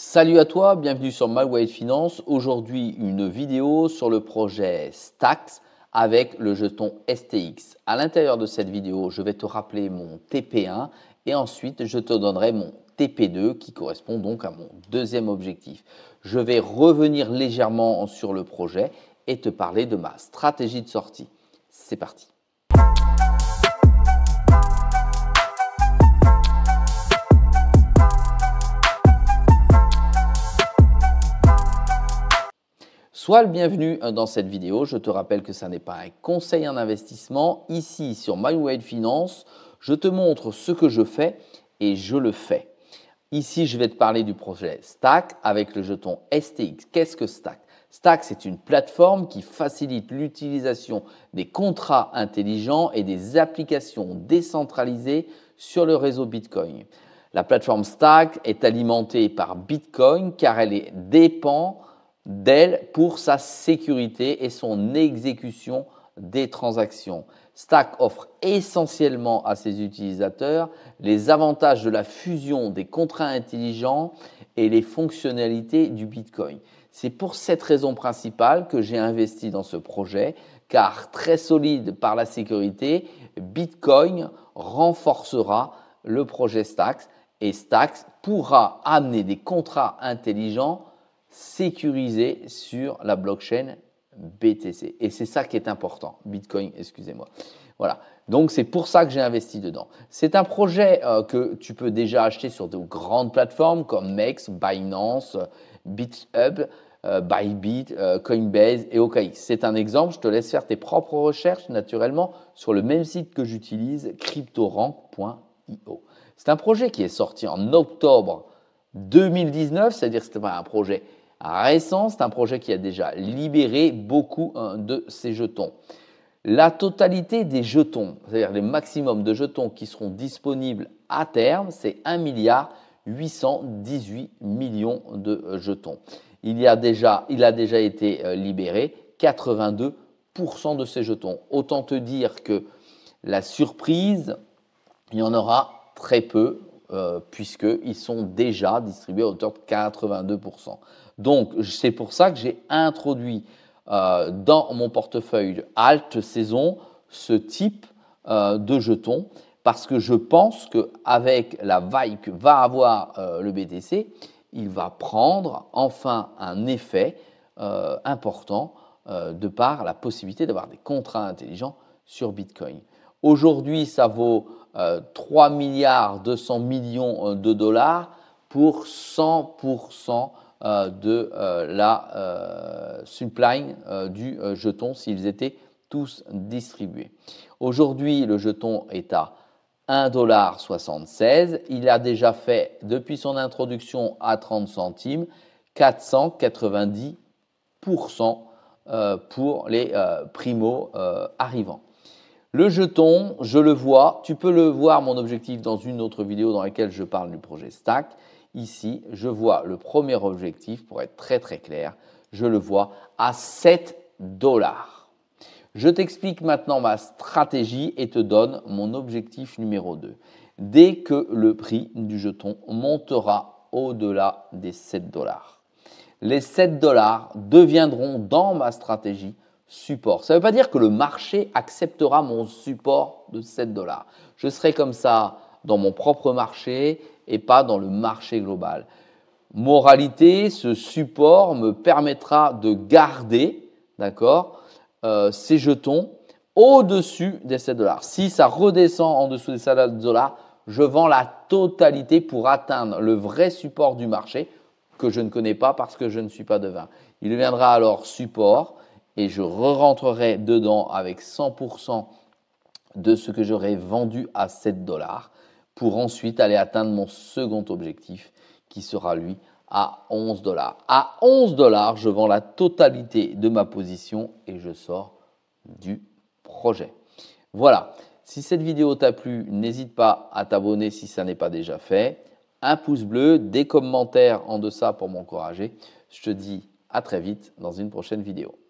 Salut à toi, bienvenue sur Malware Finance. Aujourd'hui, une vidéo sur le projet Stax avec le jeton STX. À l'intérieur de cette vidéo, je vais te rappeler mon TP1 et ensuite je te donnerai mon TP2 qui correspond donc à mon deuxième objectif. Je vais revenir légèrement sur le projet et te parler de ma stratégie de sortie. C'est parti. Sois le bienvenu euh, dans cette vidéo. Je te rappelle que ça n'est pas un conseil en investissement. Ici, sur Myway Finance, je te montre ce que je fais et je le fais. Ici, je vais te parler du projet Stack avec le jeton STX. Qu'est-ce que Stack Stack, c'est une plateforme qui facilite l'utilisation des contrats intelligents et des applications décentralisées sur le réseau Bitcoin. La plateforme Stack est alimentée par Bitcoin car elle dépend d'elle pour sa sécurité et son exécution des transactions. Stack offre essentiellement à ses utilisateurs les avantages de la fusion des contrats intelligents et les fonctionnalités du Bitcoin. C'est pour cette raison principale que j'ai investi dans ce projet, car très solide par la sécurité, Bitcoin renforcera le projet Stacks et Stacks pourra amener des contrats intelligents sécurisé sur la blockchain BTC. Et c'est ça qui est important. Bitcoin, excusez-moi. Voilà. Donc c'est pour ça que j'ai investi dedans. C'est un projet euh, que tu peux déjà acheter sur de grandes plateformes comme Mex, Binance, BitHub, euh, Bybit, euh, Coinbase et OKX. C'est un exemple, je te laisse faire tes propres recherches naturellement sur le même site que j'utilise, cryptorank.io. C'est un projet qui est sorti en octobre 2019, c'est-à-dire que un projet récent. C'est un projet qui a déjà libéré beaucoup hein, de ces jetons. La totalité des jetons, c'est-à-dire les maximum de jetons qui seront disponibles à terme, c'est 1 milliard 818 millions de euh, jetons. Il, y a déjà, il a déjà été euh, libéré 82% de ces jetons. Autant te dire que la surprise, il y en aura très peu euh, puisqu'ils sont déjà distribués à hauteur de 82%. Donc, c'est pour ça que j'ai introduit euh, dans mon portefeuille halte saison ce type euh, de jeton, parce que je pense qu'avec la vaille que va avoir le BTC, il va prendre enfin un effet important de par la possibilité d'avoir des contrats intelligents sur Bitcoin. Aujourd'hui, ça vaut 3 euh, milliards 200 millions euh, de dollars pour 100% euh, de la supply du jeton s'ils étaient tous distribués. Aujourd'hui, le jeton est à 1,76$. Il a déjà fait, depuis son introduction à 30 centimes, 490% pour les primo arrivants. Le jeton, je le vois. Tu peux le voir, mon objectif, dans une autre vidéo dans laquelle je parle du projet Stack. Ici, je vois le premier objectif, pour être très très clair, je le vois à 7 dollars. Je t'explique maintenant ma stratégie et te donne mon objectif numéro 2. Dès que le prix du jeton montera au-delà des 7 dollars, les 7 dollars deviendront dans ma stratégie support. Ça ne veut pas dire que le marché acceptera mon support de 7 dollars. Je serai comme ça dans mon propre marché et pas dans le marché global. Moralité, ce support me permettra de garder, d'accord, euh, ces jetons au-dessus des 7 dollars. Si ça redescend en dessous des 7 dollars, je vends la totalité pour atteindre le vrai support du marché que je ne connais pas parce que je ne suis pas devin. Il deviendra alors support et je re-rentrerai dedans avec 100% de ce que j'aurais vendu à 7 dollars pour ensuite aller atteindre mon second objectif qui sera lui à 11 dollars. À 11 dollars, je vends la totalité de ma position et je sors du projet. Voilà, si cette vidéo t'a plu, n'hésite pas à t'abonner si ça n'est pas déjà fait. Un pouce bleu, des commentaires en deçà pour m'encourager. Je te dis à très vite dans une prochaine vidéo.